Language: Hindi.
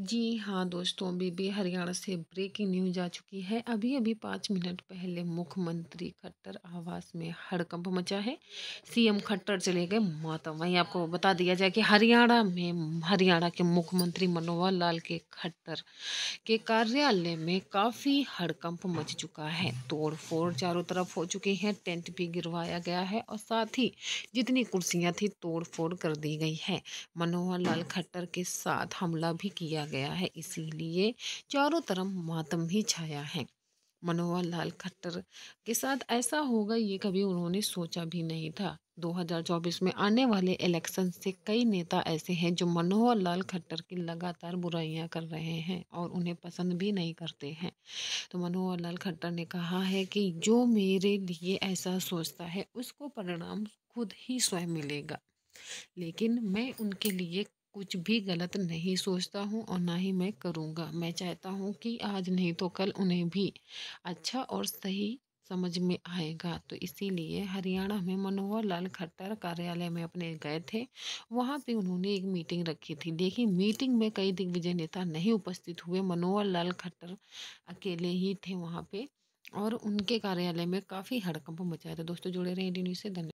जी हाँ दोस्तों बीबी हरियाणा से ब्रेकिंग न्यूज आ चुकी है अभी अभी पाँच मिनट पहले मुख्यमंत्री खट्टर आवास में हड़कंप मचा है सीएम खट्टर चले गए माता वहीं आपको बता दिया जाए कि हरियाणा में हरियाणा के मुख्यमंत्री मनोहर लाल के खट्टर के कार्यालय में काफ़ी हड़कंप मच चुका है तोड़फोड़ चारों तरफ हो चुकी है टेंट भी गिरवाया गया है और साथ ही जितनी कुर्सियाँ थी तोड़ फोड़ कर दी गई है मनोहर लाल खट्टर के साथ हमला भी किया किया गया है इसीलिए चारों तरफ मातम ही छाया है मनोहर लाल खट्टर के साथ ऐसा होगा ये कभी उन्होंने सोचा भी नहीं था 2024 में आने वाले इलेक्शन से कई नेता ऐसे हैं जो मनोहर लाल खट्टर की लगातार बुराइयां कर रहे हैं और उन्हें पसंद भी नहीं करते हैं तो मनोहर लाल खट्टर ने कहा है कि जो मेरे लिए ऐसा सोचता है उसको परिणाम खुद ही स्वयं मिलेगा लेकिन मैं उनके लिए कुछ भी गलत नहीं सोचता हूँ और ना ही मैं करूँगा मैं चाहता हूँ कि आज नहीं तो कल उन्हें भी अच्छा और सही समझ में आएगा तो इसीलिए हरियाणा में मनोहर लाल खट्टर कार्यालय में अपने गए थे वहाँ पे उन्होंने एक मीटिंग रखी थी देखिए मीटिंग में कई दिग्विजय नेता नहीं उपस्थित हुए मनोहर लाल खट्टर अकेले ही थे वहाँ पे और उनके कार्यालय में काफ़ी हड़कंप मचाया था दोस्तों जुड़े रहे डी न्यूज़ से धन्यवाद